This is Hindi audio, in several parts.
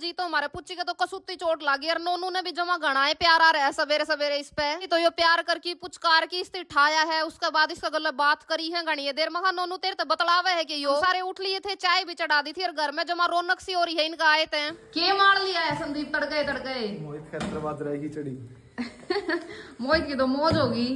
जी तो हमारे पूछी के तो कसूती चोट लागी और नोनू ने भी जमा गणाए प्यार आ रहा है सवेरे सवेरे इस पे तो यो प्यार करके पुचकार की इस्त्री ठाया है उसके बाद इसका गल बात करी है घनी देर महा नोनू तेरे तो बतलावे है की यो सारे उठ लिए थे चाय भी चढ़ा दी थी और घर में जमा रौनक सी हो रही है इनका आए थे के मार लिया है संदीप तड़के तड़के मोहित की तो मौज होगी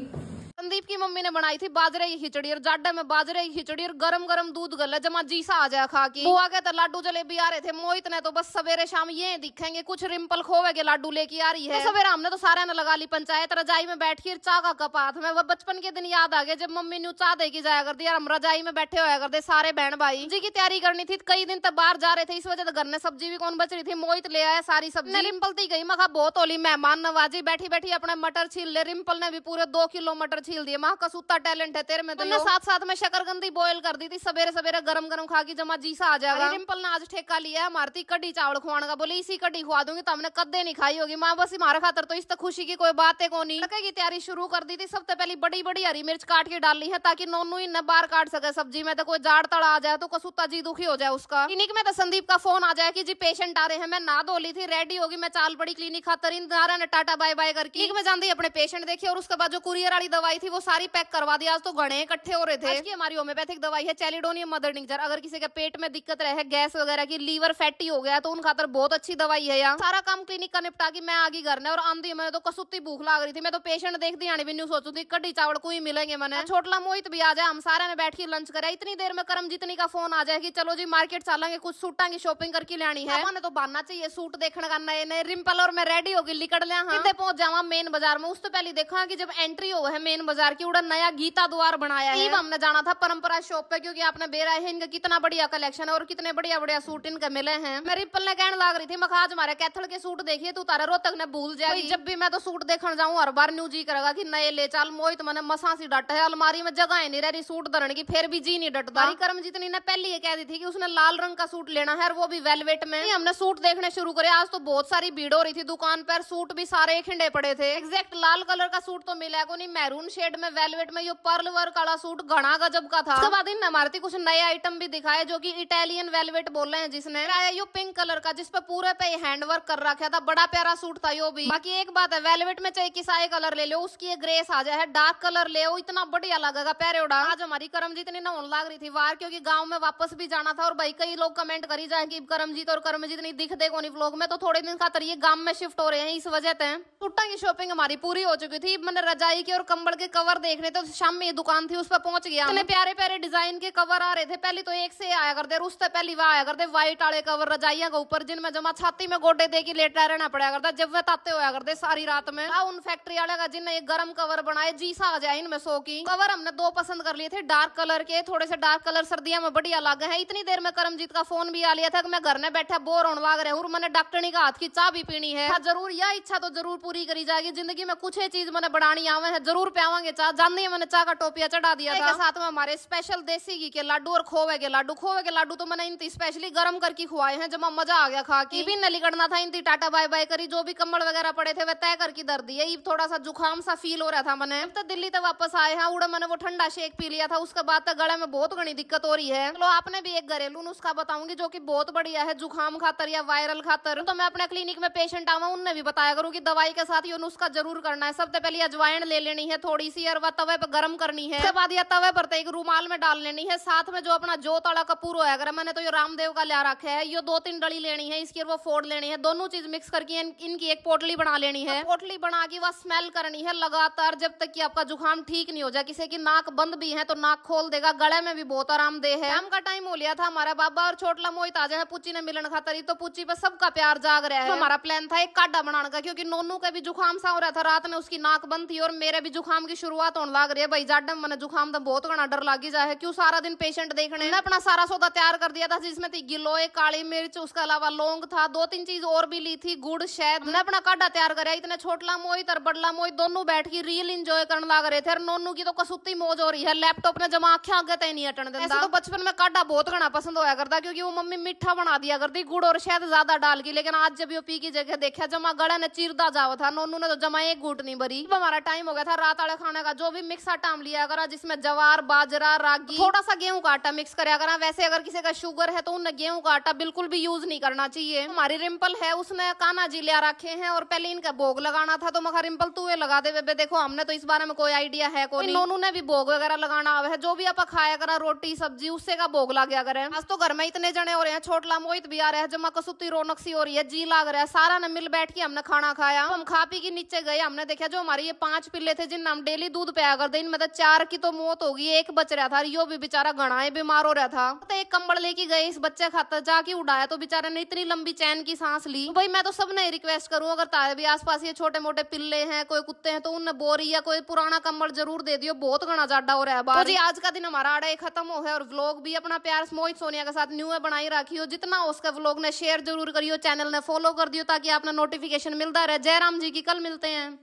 संदीप की मम्मी ने बनाई थी बाजरे की खिचड़ी और जाडा में बाजरे की खिचड़ी और गरम गरम दूध गल जमा जीसा आ जाए खा के बुआ के तो लाडू जलेबी आ रहे थे मोहित ने तो बस सवेरे शाम ये दिखेंगे कुछ रिम्पल खोवे के लाडू लेके आ रही है तो सवेरे हमने तो सारे ने लगा ली पंचायत रजाई में बैठी और चा का कप हाथ में वह बचपन के दिन याद आ गए जब मम्मी ने चा दे जाया करती यार हम रजाई में बैठे होया करते सारे बहन भाई जी की तैयारी करनी थी कई दिन तक बाहर जा रहे थे इस वजह से घर ने सब्जी भी कौन बच रही थी मोहित ले आया सारी सब्जी रिम्पल थी गई मैं बहुत होली मेहमान नवाजी बैठी बैठी अपने मटर छील ले रिम्पल ने भी पूरे दो किलो मटर छील है माँ का सूता टैलेंट है तेरे में तो ना साथ साथ में शकरगंदी बॉयल कर दी थी सवेरे सवेरे गरम गरम खा के जमा जी सा आ जाएगा डिम्पल ने आज ठेका लिया है मारती कड़ी चावल खुआने का बोले इसी कड़ी खुआ दूंगी तो हमने कदे नहीं खाई होगी माँ बस हमारे खातर तो इस तक खुशी की कोई बात है को नहीं की तैयारी शुरू कर दी थी सबसे पहले बड़ी बड़ी हरी मिर्च काट के डाली है ताकि नोनू ही न बार काट सके सब्जी में तो कोई जाड़ तड़ आ जाए तो कसूता जी दुखी हो जाए उसका क्लिनिक में तो संदीप का फोन आ जाए की जी पेशेंट आ रहे हैं मैं ना धो थी रेडी होगी मैं चाल पड़ी क्लिनिक खातर इन ने टाटा बाय बाय करके क्लिनिक में जानती अपने पेशेंट देखिए और उसके बाद जो कुरियर वाली दवाई थी वो वो सारी पैक करवा दी आज तो गणे इकट्ठे हो रहे थे आज की हमारी होम्योपैथिक दवाई है चेलिडोनियम मदर डिंगजर अगर किसी के पेट में दिक्कत रहे गैस वगैरह की लीवर फैटी हो गया तो उन खातर बहुत अच्छी दवाई है यहाँ सारा काम क्लिनिक का निपटा की मैं आगे करना है और आंधी मैंने तो कसुती भूख लग रही थी मैं तो पेशेंट दी आने भी नहीं सोचू थी कड़ी चावल को ही मिलेंगे मैंने छोटला मोहित भी आ जाए हम सारे ने बैठ के लंच करे इतनी देर में करम जितनी का फोन आ जाए की चलो जी मार्केट चलेंगे कुछ सूटा की शॉपिंग करके लेनी है मैंने तो बानना चाहिए सूट देखने का नए नए रिम्पल और मैं रेडी होगी लिकड़ लिया हाँ। पहुंच जावा मेन बाजार में उस तो पहले देखा की जब एंट्री हो है मेन बाजार सरकार की उड़ा नया गीता द्वार बनाया है हमने जाना था परंपरा शॉप पे क्योंकि आपने बेरा है इनका कितना बढ़िया कलेक्शन है और कितने बढ़िया बढ़िया सूट इनके मिले हैं मैं रिपल ने कहने लग रही थी मखाज हमारे कैथल के सूट देखिए तू तारा रोहतक ने भूल जाए जब भी मैं तो सूट देखने जाऊँ हर बार न्यू जी करेगा की नए ले चाल मोहित मैंने मसा सी डट है अलमारी में जगह ही नहीं रह रही सूट धरण की फिर भी जी नहीं डटता जितनी ने पहले ये कह दी थी की उसने लाल रंग का सूट लेना है वो भी वेलवेट में हमने सूट देखने शुरू करे आज तो बहुत सारी भीड़ हो रही थी दुकान पर सूट भी सारे खिंडे पड़े थे एग्जैक्ट लाल कलर का सूट तो मिला को नहीं मैरून शेड में वेलवेट में ये पर्ल वर्क वाला सूट घना गजब का था उसके बाद इन इमारती कुछ नए आइटम भी दिखाए जो की इटालियन वेलवेट बोल रहे हैं जिसने आया यो पिंक कलर का जिसपे पूरे पे हैंड वर्क कर रखा था बड़ा प्यारा सूट था यो भी बाकी एक बात है वेलवेट में चाहे किसा कलर ले लो उसकी ग्रेस आ जाए डार्क कलर ले इतना बढ़िया लगेगा प्यारे उड़ा आज हमारी करमजीत ने नोन लग रही थी वार क्योंकि गाँव में वापस भी जाना था और भाई कई लोग कमेंट करी जाए की करमजीत और करमजीत नहीं दिख को नहीं ब्लॉग में तो थोड़े दिन खातर ये गाँव में शिफ्ट हो रहे हैं इस वजह से सूटा की शॉपिंग हमारी पूरी हो चुकी थी मैंने रजाई की और कंबल के कवर कवर देख रहे थे तो शाम में ये दुकान थी उस पर पहुंच गया इतने प्यारे प्यारे डिजाइन के कवर आ रहे थे पहले तो एक से आया करते उससे पहली वह आया करते व्हाइट वाले कवर रजाइया के ऊपर जिनमें जमा छाती में गोडे दे के लेटा रहना पड़ा करता जब वे ताते होया करते सारी रात में उन फैक्ट्री वाले का जिनने एक गर्म कवर बनाए जीसा आ जाए इनमें सो की कवर हमने दो पसंद कर लिए थे डार्क कलर के थोड़े से डार्क कलर सर्दिया में बढ़िया लग है इतनी देर में करमजीत का फोन भी आ लिया था कि मैं घर में बैठा बोर होने लग रहा हूँ मैंने डॉक्टरनी का हाथ की चाह भी पीनी है हाँ, जरूर यह इच्छा तो जरूर पूरी करी जाएगी जिंदगी में कुछ ही चीज मैंने बढ़ानी आवे है जरूर प्यावांगे जानी है मैंने चाह का टोपिया चढ़ा दिया था साथ में हमारे स्पेशल देसी घी के लाडू और खोवे के लाडू खोवे के लाडू तो मैंने इनती स्पेशली गर्म करके खुआए हैं जब मजा आ गया खा के भी नली करना था इनती टाटा बाय बाय करी जो भी कम्बल वगैरह पड़े थे वह तय करके दर दिए थोड़ा सा जुकाम सा फील हो रहा था मैंने तो दिल्ली तक वापस आए हैं उड़े मैंने वो ठंडा शेक पी लिया था उसके बाद तक तो गले में बहुत घनी दिक्कत हो रही है चलो आपने भी एक घरेलू नुस्खा बताऊंगी जो की बहुत बढ़िया है जुकाम खातर या वायरल खातर तो मैं अपने क्लिनिक में पेशेंट आवा उनने भी बताया करूँ की दवाई के साथ ये नुस्खा जरूर करना है सबसे पहले अजवाइन ले लेनी है थोड़ी सी सियर व तवे पर गर्म करनी है उसके बाद यह तवे पर तो एक रूमाल में डाल लेनी है साथ में जो अपना जो वाला कपूर होया अगर मैंने तो ये रामदेव का लिया रखा है ये दो तीन डली लेनी है इसकी वो फोड़ लेनी है दोनों चीज मिक्स करके इन, इनकी एक पोटली बना लेनी है पोटली बना के वह स्मेल करनी है लगातार जब तक की आपका जुकाम ठीक नहीं हो जाए किसी की नाक बंद भी है तो नाक खोल देगा गले में भी बहुत आराम दे है का टाइम हो लिया था हमारा बाबा और छोटला मोहित आ जाए पुची ने मिलन खातर तो पुची पे सबका प्यार जाग रहा है हमारा प्लान था एक काडा बनाने का क्योंकि नोनू का भी जुकाम सा हो रहा था रात में उसकी नाक बंद थी और मेरे भी जुकाम की शुरुआत होने लग रही है भाई जाडम मैंने जुकाम तो बहुत घना डर लग ही जाए क्यों सारा दिन पेशेंट देखने अपना सारा सौदा तैयार कर दिया था जिसमें थी गिलोय काली मिर्च उसके अलावा लौंग था दो तीन चीज और भी ली थी गुड़ शहद हमने अपना काढ़ा तैयार कर इतने छोटला मोहित और बड़ला मोहित दोनों बैठ के रील इंजॉय करने लग रहे थे नोनू की तो कसुती मौज हो रही है लैपटॉप ने जमा आख्या आगे तय नहीं हटने देता तो बचपन में काढ़ा बहुत घना पसंद होया करता क्योंकि वो मम्मी मीठा बना दिया करती गुड़ और शहद ज्यादा डाल की लेकिन आज जब यो पी की जगह देखा जमा गड़ा ने चीरदा जाओ था नोनू ने तो जमा एक गुट नहीं भरी हमारा टाइम हो गया था रात वाले खाने खाना का जो भी मिक्स आटा हम लिया करा जिसमें जवार बाजरा रागी थोड़ा सा गेहूं का आटा मिक्स करा करा वैसे अगर किसी का शुगर है तो उन गेहूं का आटा बिल्कुल भी यूज नहीं करना चाहिए हमारी रिम्पल है उसने काना जी लिया रखे है और पहले इनका भोग लगाना था तो मगर रिम्पल तुए लगा दे बेबे देखो हमने तो इस बारे में कोई आइडिया है कोई दोनों ने भी भोग वगैरह लगाना आवे है जो भी आप खाया करा रोटी सब्जी उससे का भोग ला गया करे आज तो घर में इतने जने हो रहे हैं छोटला मोहित भी आ रहे हैं जमा कसुती रौनक सी हो रही है जी लाग रहा है सारा ने मिल बैठ के हमने खाना खाया हम खा पी के नीचे गए हमने देखा जो हमारे ये पांच पिल्ले थे जिन हम डेली भी दूध पिया कर इनमें मतलब चार की तो मौत होगी एक बच रहा था यो भी बेचारा घना बीमार हो रहा था तो एक कंबल लेके गए इस बच्चे खाता जाके उड़ाया तो बेचारे ने इतनी लंबी चैन की सांस ली तो भाई मैं तो नहीं रिक्वेस्ट करूँ अगर तारे भी पास ये छोटे मोटे पिल्ले हैं कोई कुत्ते हैं तो उन बोरी या कोई पुराना कम्बल जरूर दे दियो बहुत घना जाडा हो रहा है तो जी आज का दिन हमारा आड़ा खत्म हो है और व्लॉग भी अपना प्यार मोहित सोनिया के साथ न्यू है बनाई रखी हो जितना उसका व्लॉग ने शेयर जरूर करियो चैनल ने फॉलो कर दियो ताकि आपने नोटिफिकेशन मिलता रहे जयराम जी की कल मिलते हैं